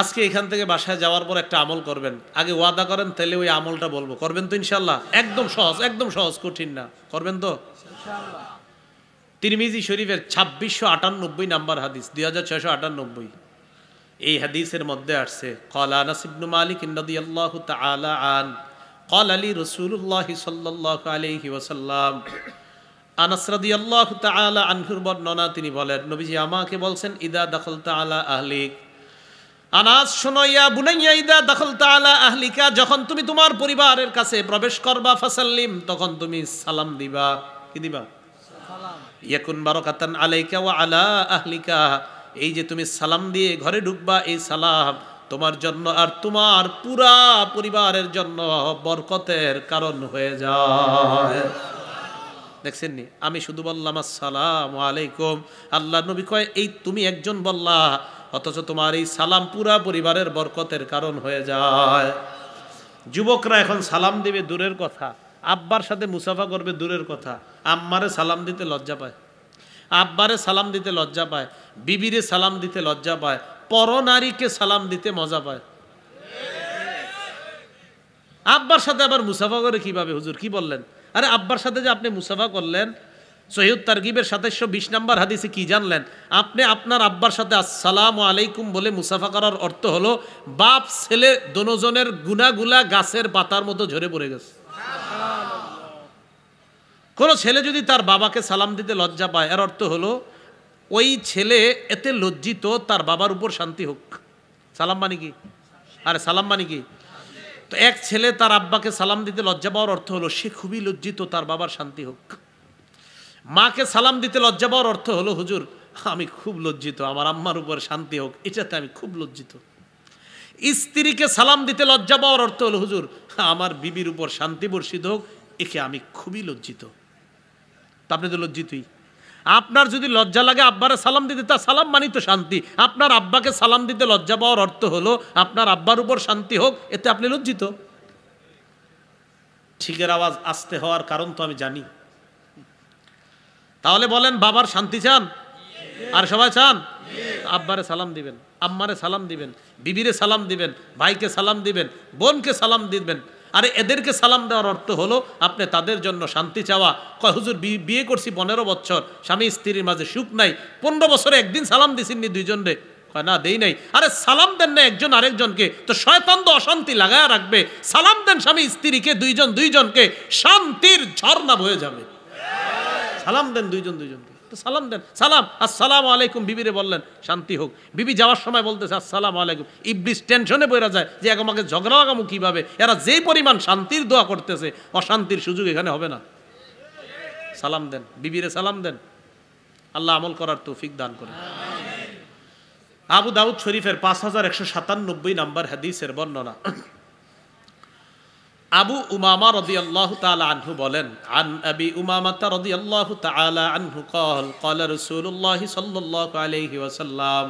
আজকে এখান থেকে বাসায় যাওয়ার পর একটা আমল করবেন আগে ওয়াদা করেন তাহলে ওই আমলটা বলবো করবেন তো ইনশাল্লাহ একদম সহজ একদম সহজ কঠিন না করবেন তো তিরমিজি শরীফের ছাব্বিশশো আটানব্বই নাম্বার হাদিস দুই হাজার ছয়শো আটানব্বই এই হাদিসের মধ্যে আসছে কলা নাসিবনু মালিক ইন্নদি আল্লাহ তালা আন কল আলী রসুল্লাহ সাল্লাহ আলহি ওসাল্লাম আনাসরাদি আল্লাহ তালা আনহুর বর্ণনা তিনি বলেন নবীজি আমাকে বলছেন ইদা দখল তালা আহলিক আনাজ শোনাইয়া বুনাইয়াইদা দখল তালা আহলিকা যখন তুমি তোমার পরিবারের কাছে প্রবেশ করবা ফাসাল্লিম তখন তুমি সালাম দিবা কি দিবা ইয়াকুন বারকাতান আলাইকা ওয়া আলা আহলিকা এই যে তুমি সালাম দিয়ে ঘরে ঢুকবা এই সালাম তোমার জন্য আর তোমার পুরা পরিবারের জন্য বরকতের কারণ হয়ে যায় দেখছেন নি আমি শুধু বললাম আসসালাম আলাইকুম আল্লাহ নবী কয় এই তুমি একজন বললা অথচ তোমার এই সালাম পুরা পরিবারের বরকতের কারণ হয়ে যায় যুবকরা এখন সালাম দিবে দূরের কথা আব্বার সাথে মুসাফা করবে দূরের কথা আম্মারে সালাম দিতে লজ্জা পায় আব্বারে সালাম দিতে লজ্জা পায় বিবিরে সালাম দিতে লজ্জা পায় পরনারীকে সালাম দিতে মজা পায় আব্বার সাথে আবার মুসাফা করে কিভাবে হুজুর কি বললেন আরে আব্বার সাথে যে আপনি মুসাফা করলেন সহিউদ তারগিবের সাতাশশো বিশ নম্বর হাদিসে কি জানলেন আপনি আপনার আব্বার সাথে আসসালাম আলাইকুম বলে মুসাফা করার অর্থ হলো বাপ ছেলে দনোজনের গুনাগুলা গাছের পাতার মতো ঝরে পড়ে গেছে কোনো ছেলে যদি তার বাবাকে সালাম দিতে লজ্জা পায় এর অর্থ হলো ওই ছেলে এতে লজ্জিত তার বাবার উপর শান্তি হোক সালাম মানে কি আরে সালাম মানে কি তো এক ছেলে তার আব্বাকে সালাম দিতে লজ্জা পাওয়ার অর্থ হলো সে খুবই লজ্জিত তার বাবার শান্তি হোক মাকে সালাম দিতে লজ্জা পাওয়ার অর্থ হলো হুজুর আমি খুব লজ্জিত আমার আম্মার উপর শান্তি হোক এটাতে আমি খুব লজ্জিত স্ত্রীকে সালাম দিতে লজ্জা পাওয়ার অর্থ হলো হুজুর আমার বিবির উপর শান্তি বর্ষিত হোক একে আমি খুবই লজ্জিত আপনি তো লজ্জিতই আপনার যদি লজ্জা লাগে আব্বারে সালাম দিতে তা সালাম মানি তো শান্তি আপনার আব্বাকে সালাম দিতে লজ্জা পাওয়ার অর্থ হলো আপনার আব্বার উপর শান্তি হোক এতে আপনি লজ্জিত ঠিকের আওয়াজ আসতে হওয়ার কারণ তো আমি জানি তাহলে বলেন বাবার শান্তি চান আর সবাই চান আব্বারে সালাম দিবেন আম্মারে সালাম দিবেন বিবিরে সালাম দিবেন ভাইকে সালাম দিবেন বোনকে সালাম দিবেন আরে এদেরকে সালাম দেওয়ার অর্থ হলো আপনি তাদের জন্য শান্তি চাওয়া কয় হুজুর বিয়ে করছি পনেরো বছর স্বামী স্ত্রীর মাঝে সুখ নাই পনেরো বছরে একদিন সালাম দিছিননি দুইজন রে কয় না দেই নাই আরে সালাম দেন না একজন আরেকজনকে তো শয়তান তো অশান্তি লাগায় রাখবে সালাম দেন স্বামী স্ত্রীকে দুইজন দুইজনকে শান্তির ঝর্ণা বয়ে যাবে সালাম দেন দুইজন দুইজনকে সালাম দেন সালাম আসসালাম আলাইকুম বিবিরে বললেন শান্তি হোক বিবি যাওয়ার সময় বলতেছে আসসালাম আলাইকুম ইবলিস টেনশনে বইরা যায় যে এক আমাকে ঝগড়া লাগামু কীভাবে এরা যে পরিমাণ শান্তির দোয়া করতেছে অশান্তির সুযোগ এখানে হবে না সালাম দেন বিবিরে সালাম দেন আল্লাহ আমল করার তৌফিক দান করে আবু দাউদ শরীফের পাঁচ হাজার একশো সাতানব্বই নাম্বার হাদিসের বর্ণনা আবু উমামা আল্লাহ তালা আনহু বলেন আন আবি উমামাতা আল্লাহ তালা আনহু কল কল রাসূলুল্লাহ সাল্লাহ আলহি ওসাল্লাম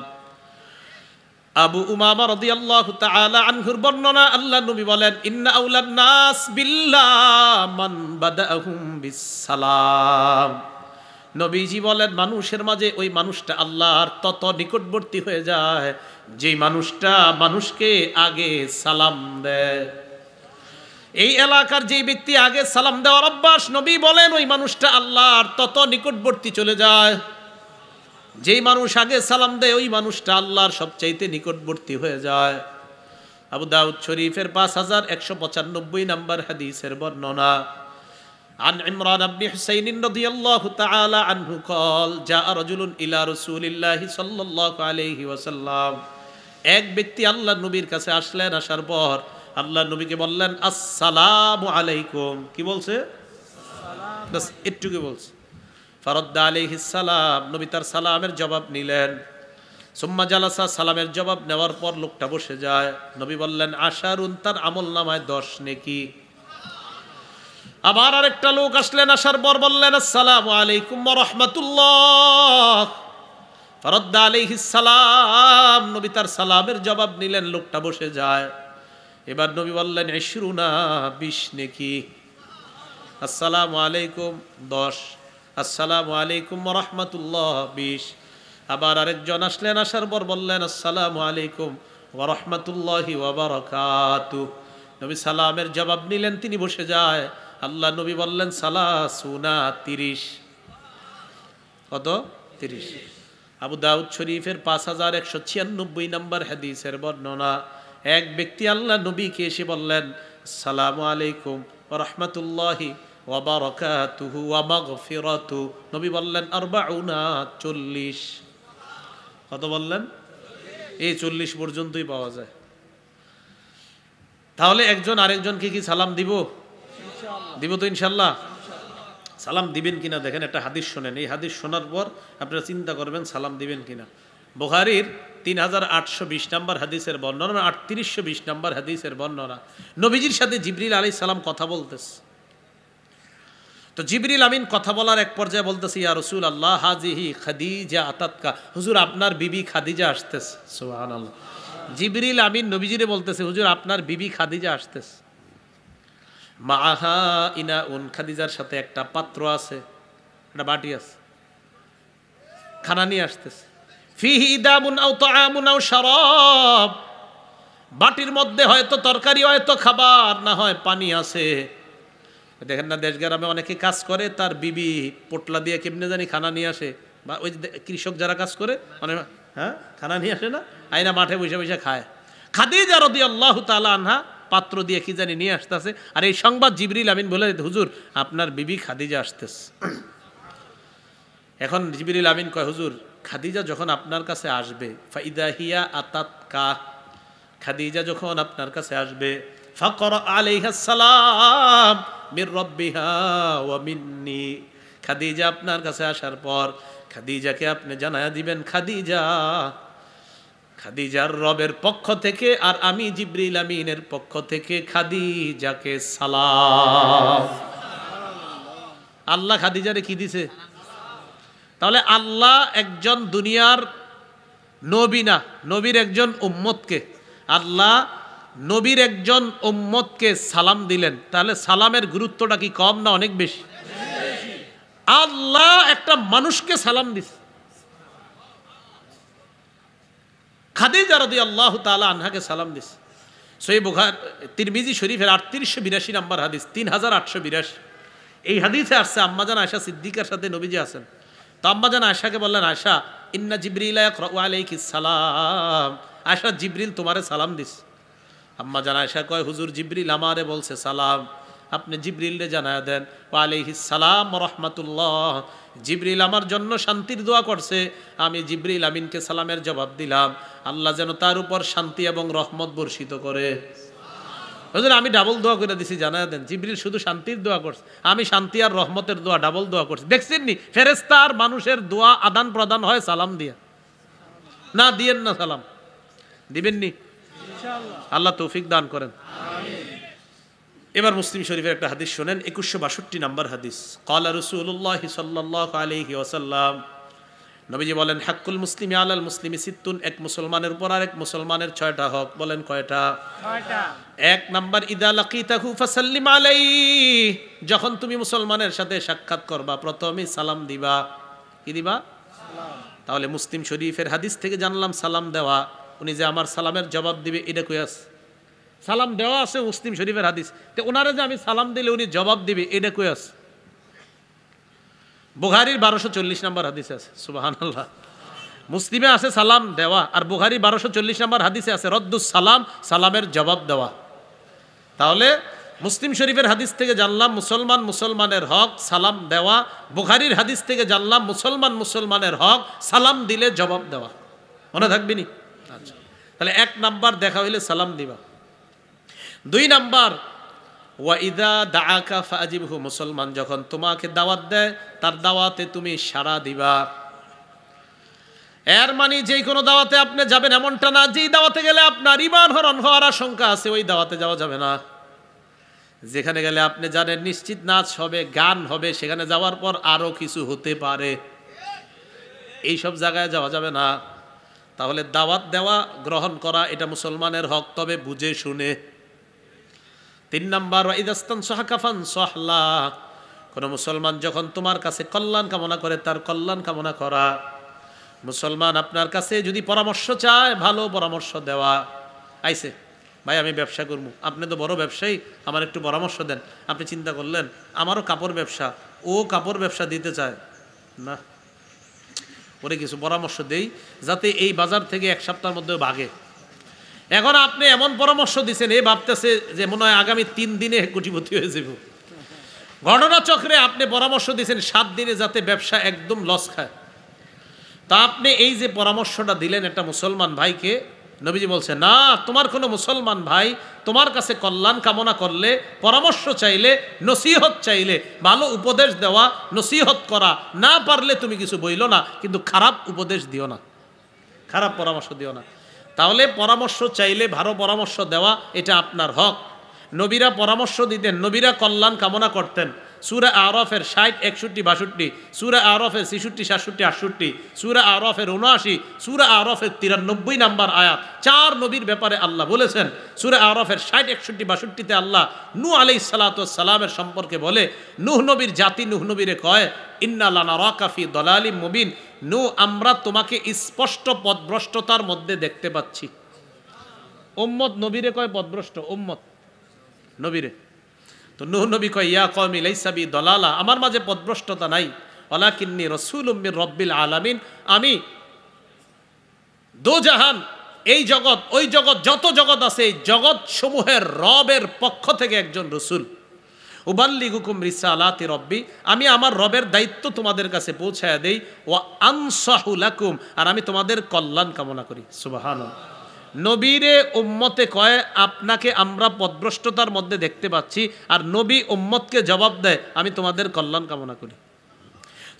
আবু উমামা আল্লাহ তালা আনহুর বর্ণনা আল্লাহ নবী বলেন ইন্না আউলান নাস বিল্লাহ মান বাদাহুম বিসসালাম নবীজি বলেন মানুষের মাঝে ওই মানুষটা আল্লাহর তত নিকটবর্তী হয়ে যায় যেই মানুষটা মানুষকে আগে সালাম দেয় এই এলাকার যে ব্যক্তি আগে সালাম দেওয়ার অভ্যাস নবী বলেন ওই মানুষটা আল্লাহর তত নিকটবর্তী চলে যায় যেই মানুষ আগে সালাম দেয় ওই মানুষটা আল্লাহর সবচাইতে নিকটবর্তী হয়ে যায় আবু দাউদ শরীফের পাঁচ হাজার একশো পঁচানব্বই নম্বর হাদিসের বর্ণনা عن عمران بن حسين رضي الله تعالى عنه قال جاء رجل الى رسول الله صلى الله عليه وسلم এক ব্যক্তি আল্লাহ নবীর কাছে আসলেন আসার পর আল্লাহ নবীকে বললেন আসসালাম আলাইকুম কি বলছে বাস এটুকু বলছে ফারদ্দা আলিহিস সালাম নবী তার সালামের জবাব নিলেন সুম্মা জালাসা সালামের জবাব নেওয়ার পর লোকটা বসে যায় নবী বললেন আশারুন তার আমল নামায় দশ নেকি আবার আরেকটা লোক আসলেন আসার পর বললেন আসসালামু আলাইকুম রহমতুল্লাহ ফরদ্দা আলিহিস সালাম নবী তার সালামের জবাব নিলেন লোকটা বসে যায় এবার নবী বললেন না বিশ নেকি আসসালামু আলাইকুম দশ আসসালামু আলাইকুম রহমতুল্লাহ বিশ আবার আরেকজন আসলেন আসার পর বললেন আসসালামু আলাইকুম রহমতুল্লাহি ওবরকাতু নবী সালামের জবাব নিলেন তিনি বসে যায় আল্লাহ নবী বললেন সালা সুনা তিরিশ কত তিরিশ আবু দাউদ শরীফের পাঁচ হাজার একশো ছিয়ানব্বই নম্বর হাদিসের বর্ণনা এক ব্যক্তি আল্লাহ নবীকে এসে বললেন সালাম আলাইকুম রহমতুল্লাহি ওয়াবারকাতুহু ওয়ামাগফিরাতু নবী বললেন আরবাউনা চল্লিশ কত বললেন এই চল্লিশ পর্যন্তই পাওয়া যায় তাহলে একজন আরেকজনকে কি সালাম দিব দিব তো ইনশাল্লাহ সালাম দিবেন কিনা দেখেন একটা হাদিস শোনেন এই হাদিস শোনার পর আপনারা চিন্তা করবেন সালাম দিবেন কিনা বোখারির তিন হাজার আটশো বিশ নম্বর হাদিসের বর্ণনা আটত্রিশশো বিশ নম্বর হাদিসের বর্ণনা নবীজির সাথে জিবরিল আলি সালাম কথা বলতেছে তো জিবরিল আমিন কথা বলার এক পর্যায়ে বলতেছে ইয়া রসুল আল্লাহ হাজিহি খাদিজা আতাতকা হুজুর আপনার বিবি খাদিজা আসতেছে সোহান আল্লাহ জিবরিল আমিন নবীজিরে বলতেছে হুজুর আপনার বিবি খাদিজা আসতেছে মা আহা ইনা উন খাদিজার সাথে একটা পাত্র আছে একটা বাটি আছে খানা নিয়ে আসতেছে ফিহি ইদামুন আও তাআমুন আও শারাব বাটির মধ্যে হয়তো তরকারি হয়তো খাবার না হয় পানি আছে দেখেন না দেশ গ্রামে অনেকে কাজ করে তার বিবি পোটলা দিয়ে কেমনে জানি খানা নিয়ে আসে বা ওই কৃষক যারা কাজ করে অনেক মানে, হ্যাঁ খানা নিয়ে আসে না আইনা মাঠে বসে বসে খায় খাদিজা রদি আল্লাহ তালা আনহা পাত্র দিয়ে কি জানি নিয়ে আসতেছে আর এই সংবাদ জিবরিল আমিন বলে হুজুর আপনার বিবি খাদিজা আসতেছে এখন জিবরিল আমিন কয় হুজুর খাদিজা যখন আপনার কাছে আসবে হিয়া আতাত কা খাদিজা যখন আপনার কাছে আসবে ফকর আলাইহাসালাম মির রব্বিহা ওয়া মিন্নি খাদিজা আপনার কাছে আসার পর খাদিজাকে আপনি জানায়া দিবেন খাদিজা খাদিজার রবের পক্ষ থেকে আর আমি জিব্রিল আমিনের পক্ষ থেকে খাদিজাকে সালাম আল্লাহ খাদিজারে কি দিছে তাহলে আল্লাহ একজন দুনিয়ার নবী না নবীর একজন উম্মতকে আল্লাহ নবীর একজন উম্মতকে সালাম দিলেন তাহলে সালামের গুরুত্বটা কি কম না অনেক বেশি আল্লাহ একটা মানুষকে সালাম দিস খাদিজা রদি আল্লাহ তালা আনহাকে সালাম দিস সই বোখার তিরমিজি শরীফের আটত্রিশশো বিরাশি নাম্বার হাদিস তিন হাজার আটশো বিরাশি এই হাদিসে আসছে আম্মাজান আয়সা সিদ্দিকার সাথে নবীজি আসেন তো আম্মাজান আয়সাকে বললেন আশা ইন্না জিবরিল সালাম আশা জিবরিল তোমারে সালাম দিস আম্মা জান আশা কয় হুজুর জিবরিল আমারে বলছে সালাম আপনি জিবরিলরে জানায় দেন আলাইহি সালাম রহমাতুল্লাহ জিবরিল আমার জন্য শান্তির দোয়া করছে আমি জিবরিল আমিনকে সালামের জবাব দিলাম আল্লাহ যেন তার উপর শান্তি এবং রহমত বর্ষিত করে ওই আমি ডাবল দোয়া করে দিছি জানা দেন জিবরিল শুধু শান্তির দোয়া করছে আমি শান্তি আর রহমতের দোয়া ডাবল দোয়া করছি দেখছেন নি ফেরেস্তা আর মানুষের দোয়া আদান প্রদান হয় সালাম দিয়ে না দিয়েন না সালাম দিবেন নি আল্লাহ তৌফিক দান করেন এবার মুসলিম শরীফের একটা হাদিস শোনেন একুশশো বাষট্টি নাম্বার হাদিস কালা রসুল্লাহ সাল্লাহ আলহি ওসাল্লাম নবীজি বলেন হাক্কুল মুসলিম আলাল মুসলিম সিত্তুন এক মুসলমানের উপর আর এক মুসলমানের ছয়টা হক বলেন কয়টা এক নাম্বার ইদা লাকিতাহু ফাসাল্লিম আলাই যখন তুমি মুসলমানের সাথে সাক্ষাৎ করবা প্রথমে সালাম দিবা কি দিবা তাহলে মুসলিম শরীফের হাদিস থেকে জানলাম সালাম দেওয়া উনি যে আমার সালামের জবাব দিবে এটা কইয়াস সালাম দেওয়া আছে মুসলিম শরীফের হাদিস তো ওনারে যে আমি সালাম দিলে উনি জবাব দিবে এটা কইয়াস বুহারির বারোশো চল্লিশ নম্বর হাদিসে আছে সুবাহান আল্লাহ মুসলিমে আছে সালাম দেওয়া আর বুহারি বারোশো চল্লিশ নম্বর হাদিসে আছে রদ্দুস সালাম সালামের জবাব দেওয়া তাহলে মুসলিম শরীফের হাদিস থেকে জানলাম মুসলমান মুসলমানের হক সালাম দেওয়া বুখারির হাদিস থেকে জানলাম মুসলমান মুসলমানের হক সালাম দিলে জবাব দেওয়া মনে থাকবি নি আচ্ছা তাহলে এক নাম্বার দেখা হইলে সালাম দিবা দুই নাম্বার ওয়াইদা দাআকা ফাজিবহু মুসলমান যখন তোমাকে দাওয়াত দেয় তার দাওয়াতে তুমি সাড়া দিবা এর মানে যে কোনো দাওয়াতে আপনি যাবেন এমনটা না যেই দাওয়াতে গেলে আপনার ইমান হরণ হওয়ার আশঙ্কা আছে ওই দাওয়াতে যাওয়া যাবে না যেখানে গেলে আপনি জানেন নিশ্চিত নাচ হবে গান হবে সেখানে যাওয়ার পর আরও কিছু হতে পারে এই সব জায়গায় যাওয়া যাবে না তাহলে দাওয়াত দেওয়া গ্রহণ করা এটা মুসলমানের হক তবে বুঝে শুনে তিন নাম্বার ইদাস্তান সাহাকাফান সহলা কোনো মুসলমান যখন তোমার কাছে কল্যাণ কামনা করে তার কল্যাণ কামনা করা মুসলমান আপনার কাছে যদি পরামর্শ চায় ভালো পরামর্শ দেওয়া আইসে ভাই আমি ব্যবসা করবো আপনি তো বড় ব্যবসায়ী আমার একটু পরামর্শ দেন আপনি চিন্তা করলেন আমারও কাপড় ব্যবসা ও কাপড় ব্যবসা দিতে চায় না ওরে কিছু পরামর্শ দেই যাতে এই বাজার থেকে এক সপ্তাহের মধ্যে ভাগে এখন আপনি এমন পরামর্শ দিচ্ছেন এ ভাবতেছে যে মনে হয় আগামী তিন দিনে কোটিপতি হয়ে যাব ঘটনা চক্রে আপনি পরামর্শ দিচ্ছেন সাত দিনে যাতে ব্যবসা একদম লস খায় তা আপনি এই যে পরামর্শটা দিলেন একটা মুসলমান ভাইকে নবীজি বলছে না তোমার কোনো মুসলমান ভাই তোমার কাছে কল্যাণ কামনা করলে পরামর্শ চাইলে নসিহত চাইলে ভালো উপদেশ দেওয়া নসিহত করা না পারলে তুমি কিছু বইল না কিন্তু খারাপ উপদেশ দিও না খারাপ পরামর্শ দিও না তাহলে পরামর্শ চাইলে ভালো পরামর্শ দেওয়া এটা আপনার হক নবীরা পরামর্শ দিতেন নবীরা কল্যাণ কামনা করতেন সুরা আরফের ষাট একষট্টি বাষট্টি সুরা আরফের ছিষট্টি সাতষট্টি আটষট্টি সুরা আরফের উনআশি সুরা আরফের তিরানব্বই নাম্বার আয়াত চার নবীর ব্যাপারে আল্লাহ বলেছেন সুরা আরফের ষাট একষট্টি বাষট্টিতে আল্লাহ নু আলাই সালাতামের সম্পর্কে বলে নুহ নবীর জাতি নুহ নবীরে কয় ইন্নালানারাকাফি দলালি মুবিন নু আমরা তোমাকে স্পষ্ট পদভ্রষ্টতার মধ্যে দেখতে পাচ্ছি ওম্মত নবীরে কয় পদভ্রষ্ট ওম্মত নবীরে তো নুহ নবী কয় ইয়া কমি লাইসাবি দলালা আমার মাঝে পদভ্রষ্টতা নাই অলা কিন্নি রসুল উম্মির রব্বিল আলামিন আমি দোজাহান এই জগৎ ওই জগৎ যত জগৎ আছে এই জগৎ সমূহের রবের পক্ষ থেকে একজন রসুল উবাল্লি হুকুম রিসালাতি রব্বি আমি আমার রবের দায়িত্ব তোমাদের কাছে পৌঁছায় দেই ও আনসাহুল আর আমি তোমাদের কল্যাণ কামনা করি সুবাহান নবীরে উম্মতে কয় আপনাকে আমরা পদভ্রষ্টতার মধ্যে দেখতে পাচ্ছি আর নবী উম্মতকে জবাব দেয় আমি তোমাদের কল্যাণ কামনা করি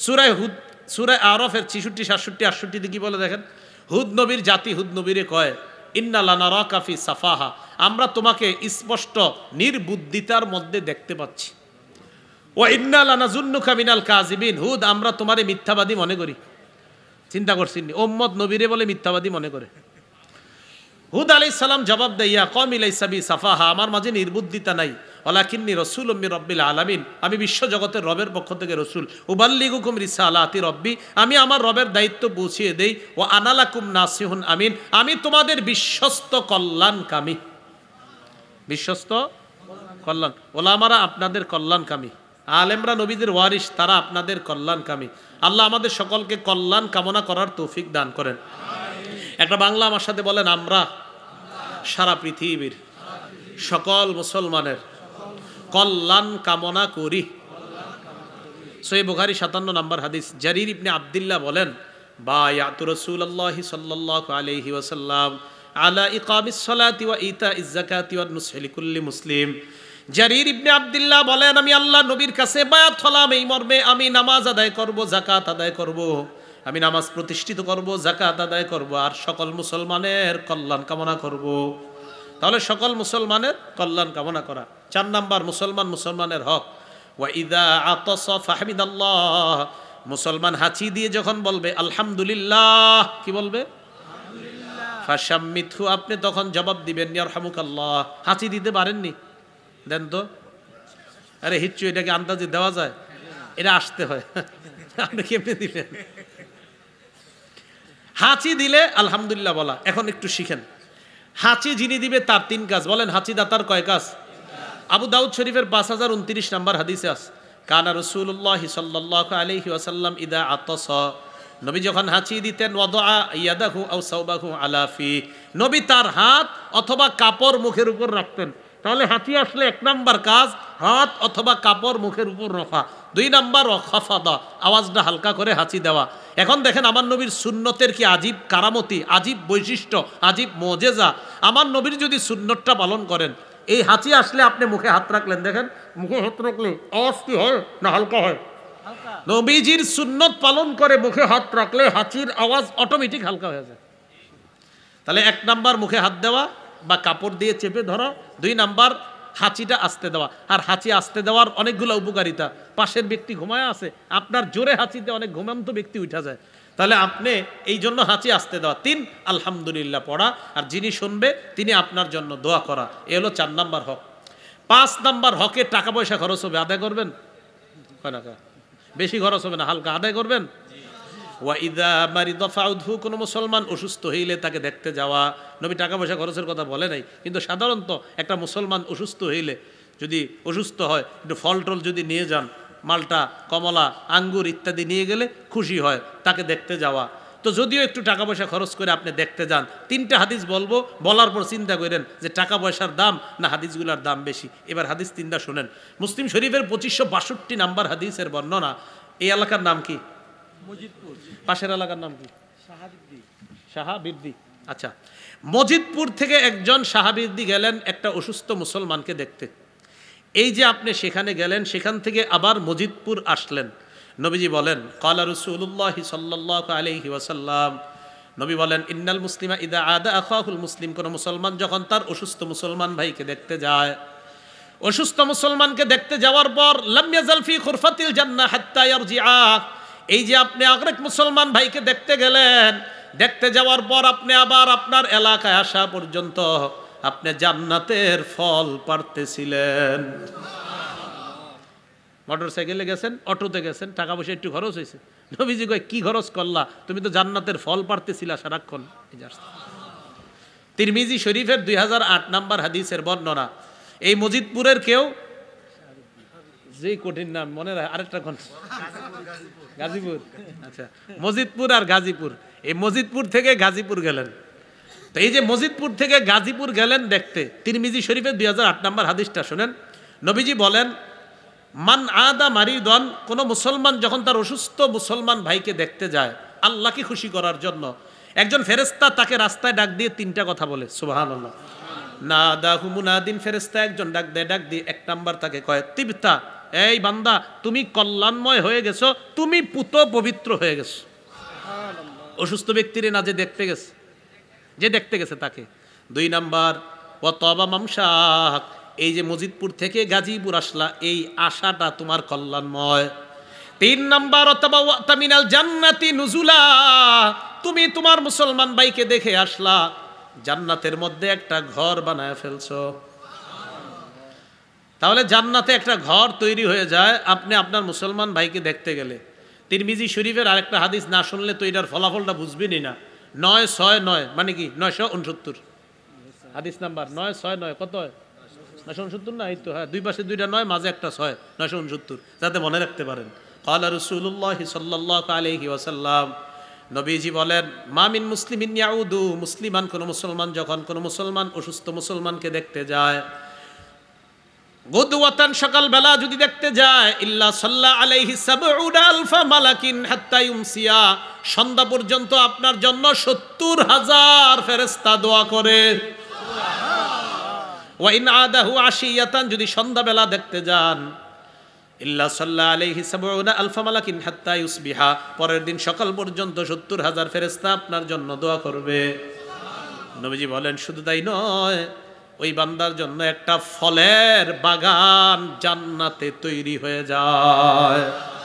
সুরায় হুদ সুরায় আরফের ছিষট্টি সাতষট্টি আটষট্টি দিকে বলে দেখেন হুদ নবীর জাতি হুদ নবীরে কয় ইন্নালানারা কাফি সাফাহা আমরা তোমাকে স্পষ্ট নির্বুদ্ধিতার মধ্যে দেখতে পাচ্ছি ও ইন্নালানাজুন্নু কামিনাল কাজিবিন হুদ আমরা তোমারে মিথ্যাবাদী মনে করি চিন্তা করছি ওম্মদ নবীরে বলে মিথ্যাবাদী মনে করে হুদ আলি সালাম জবাব দেয়া কম ইলাই সাবি সাফাহা আমার মাঝে নির্বুদ্ধিতা নাই অলাকিন্নি রসুল অম্মি রব্বিল আলামিন আমি বিশ্বজগতের রবের পক্ষ থেকে রসুল গুকুম রিসা আলাহাতি রব্বি আমি আমার রবের দায়িত্ব বুঝিয়ে দেই ও আনালাকুম নাসিহুন আমিন আমি তোমাদের বিশ্বস্ত কল্যাণকামী বিশ্বস্ত কল্যাণ ওলামারা আপনাদের কল্যাণকামী আলেমরা নবীদের ওয়ারিশ তারা আপনাদের কল্যাণকামী আল্লাহ আমাদের সকলকে কল্যাণ কামনা করার তৌফিক দান করেন একটা বাংলা আমার সাথে বলেন আমরা সারা পৃথিবীর সকল মুসলমানের কল্যাণ কামনা করি সই বুখারি সাতান্ন নম্বর হাদিস জারির ইবনে আবদুল্লাহ বলেন বা ইয়াতু রসুল্লাহ সাল্লাহ আলহি ওসাল্লাম আলা ইকামিস সালাতি ওয়া ইতা ইজ্জাকাতি ওয়া নুসহি কুল্লি মুসলিম জারির ইবনে আবদুল্লাহ বলেন আমি আল্লাহ নবীর কাছে বায়াত হলাম এই মর্মে আমি নামাজ আদায় করব যাকাত আদায় করব আমি নামাজ প্রতিষ্ঠিত করব জাকাত আদায় করব আর সকল মুসলমানের কল্যাণ কামনা করব তাহলে সকল মুসলমানের কল্যাণ কামনা করা চার নাম্বার মুসলমান মুসলমানের হক ওয়াইদা আতস আল্লাহ মুসলমান হাঁচি দিয়ে যখন বলবে আলহামদুলিল্লাহ কি বলবে মিথু আপনি তখন জবাব দিবেন ইয়ার হামুক আল্লাহ হাঁচি দিতে পারেননি দেন তো আরে হিচ্ছু এটাকে আন্দাজে দেওয়া যায় হ্যাঁ। এটা আসতে হয় আপনি কেমনি দিলেন হাঁচি দিলে আলহামদুলিল্লাহ বলা এখন একটু শিখেন হাঁচি যিনি দিবে তার তিন কাজ বলেন হাঁচি দাতার কয় কাজ আবু দাউদ শরীফের পাঁচ হাজার উনত্রিশ নম্বর হাদিসে আস কানা রসুল্লাহ সাল্লাহ আলহি আসাল্লাম ইদা আত নবী যখন হাঁচি দিতেন ইয়াদাহু আউ আলাফি নবী তার হাত অথবা কাপড় মুখের উপর রাখতেন তাহলে হাঁচি আসলে এক নাম্বার কাজ হাত অথবা কাপড় মুখের উপর রফা দুই নাম্বার দা আওয়াজটা হালকা করে হাঁচি দেওয়া এখন দেখেন আমার নবীর সুন্নতের কি আজীব কারামতি আজীব বৈশিষ্ট্য আজীব মজেজা আমার নবীর যদি সুন্নতটা পালন করেন এই হাঁচি আসলে আপনি মুখে হাত রাখলেন দেখেন মুখে হাত রাখলে আওয়াজ কি হয় না হালকা হয় নবীজির সুন্নত পালন করে মুখে হাত রাখলে হাঁচির আওয়াজ অটোমেটিক হালকা হয়ে যায় তাহলে এক নাম্বার মুখে হাত দেওয়া বা কাপড় দিয়ে চেপে ধরো দুই নাম্বার হাঁচিটা আসতে দেওয়া আর হাঁচি আসতে দেওয়ার অনেকগুলো উপকারিতা পাশের ব্যক্তি ঘুমায় আছে আপনার জোরে হাঁচিতে অনেক ঘুমান্ত ব্যক্তি উঠা যায় তাহলে আপনি এই জন্য হাঁচি আসতে দেওয়া তিন আলহামদুলিল্লাহ পড়া আর যিনি শুনবে তিনি আপনার জন্য দোয়া করা এ হলো চার নাম্বার হক পাঁচ নাম্বার হকে টাকা পয়সা খরচ হবে আদায় করবেন বেশি খরচ হবে না হালকা আদায় করবেন কোনো মুসলমান অসুস্থ হইলে তাকে দেখতে যাওয়া নবী টাকা পয়সা খরচের কথা বলে নাই কিন্তু সাধারণত একটা মুসলমান অসুস্থ হইলে যদি অসুস্থ হয় একটু ফল টল যদি নিয়ে যান মালটা কমলা আঙ্গুর ইত্যাদি নিয়ে গেলে খুশি হয় তাকে দেখতে যাওয়া তো যদিও একটু টাকা পয়সা খরচ করে আপনি দেখতে যান তিনটা হাদিস বলবো বলার পর চিন্তা করেন যে টাকা পয়সার দাম না হাদিসগুলার দাম বেশি এবার হাদিস তিনটা শোনেন মুসলিম শরীফের পঁচিশশো বাষট্টি নাম্বার হাদিসের বর্ণনা এই এলাকার নাম কি পাশের এলাকার নাম কি সাহাবিদ্দি আচ্ছা মজিদপুর থেকে একজন সাহাবিদ্দি গেলেন একটা অসুস্থ মুসলমানকে দেখতে এই যে আপনি সেখানে গেলেন সেখান থেকে আবার মজিদপুর আসলেন নবীজি বলেন কালা রসুল্লাহ সাল্লাহ আলহি ওয়াসাল্লাম নবী বলেন ইন্নাল মুসলিমা ইদা আদা আখাহুল মুসলিম কোনো মুসলমান যখন তার অসুস্থ মুসলমান ভাইকে দেখতে যায় অসুস্থ মুসলমানকে দেখতে যাওয়ার পর লামিয়া জালফি খুরফাতিল জান্না হাত্তায়ার জিয়া এই যে আপনি আরেক মুসলমান ভাইকে দেখতে গেলেন দেখতে যাওয়ার পর আপনি আবার আপনার এলাকায় আসা পর্যন্ত আপনি জান্নাতের ফল পারতেছিলেন মোটর সাইকেলে গেছেন অটোতে গেছেন টাকা পয়সা একটু খরচ হয়েছে নবীজি কয় কি খরচ করলা তুমি তো জান্নাতের ফল পারতেছিলা সারাক্ষণ তিরমিজি শরীফের দুই হাজার আট নাম্বার হাদিসের বর্ণনা এই মজিদপুরের কেউ যেই কঠিন নাম মনে রাখে আরেকটা কোন গাজীপুর আচ্ছা মজিদপুর আর গাজীপুর এই মজিদপুর থেকে গাজীপুর গেলেন তো এই যে মজিদপুর থেকে গাজীপুর গেলেন দেখতে তিরমিজি শরীফের দুই নম্বর হাদিসটা শোনেন নবীজি বলেন মান আদা মারিদন কোনো মুসলমান যখন তার অসুস্থ মুসলমান ভাইকে দেখতে যায় আল্লাহকে খুশি করার জন্য একজন ফেরেস্তা তাকে রাস্তায় ডাক দিয়ে তিনটা কথা বলে সুবহান আল্লাহ না দা হুমুনাদিন ফেরেস্তা একজন ডাক দেয় ডাক দিয়ে এক নাম্বার তাকে কয় তিবতা এই বান্দা তুমি কল্যাণময় হয়ে গেছো তুমি পুত পবিত্র হয়ে গেছো অসুস্থ ব্যক্তিরে না যে দেখতে গেছে যে দেখতে গেছে তাকে দুই নাম্বার তবা মামশাক এই যে মজিদপুর থেকে গাজীপুর আসলা এই আশাটা তোমার কল্যাণময় তিন নাম্বার তামিনাল জান্নাতি নুজুলা তুমি তোমার মুসলমান ভাইকে দেখে আসলা জান্নাতের মধ্যে একটা ঘর বানায় ফেলছো তাহলে জান্নাতে একটা ঘর তৈরি হয়ে যায় আপনি আপনার মুসলমান ভাইকে দেখতে গেলে তিরমিজি শরীফের আরেকটা হাদিস না শুনলে তো এটার ফলাফলটা বুঝবেনই না নয় ছয় নয় মানে কি নয়শো উনসত্তর হাদিস নাম্বার নয় ছয় নয় কত হয় নয়শো উনসত্তর না এই তো হ্যাঁ দুই পাশে দুইটা নয় মাঝে একটা ছয় নয়শো উনসত্তর যাতে মনে রাখতে পারেন কালা রসুল্লাহ সাল্লাহ আলহি ওসাল্লাম নবীজি বলেন মামিন মুসলিম ইয়াউদু মুসলিমান কোনো মুসলমান যখন কোনো মুসলমান অসুস্থ মুসলমানকে দেখতে যায় গুদওয়াতান সকালবেলা যদি দেখতে যায় ইল্লা সাল্লাহ আলাইহি সাবউনা আলফা মালাকিন হাত্তা ইউমসিয়া সন্ধ্যা পর্যন্ত আপনার জন্য সত্তর হাজার ফেরেস্তা দোয়া করে ওয়াইন আদাহু আশিয়াতান যদি সন্ধ্যা বেলা দেখতে যান ইল্লা সাল্লাহ আলাইহি সাবউনা আলফা মালাকিন হাত্তা ইউসবিহা পরের দিন সকাল পর্যন্ত সত্তর হাজার ফেরেস্তা আপনার জন্য দোয়া করবে নবীজি বলেন শুধু তাই নয় ওই বান্দার জন্য একটা ফলের বাগান জান্নাতে তৈরি হয়ে যায়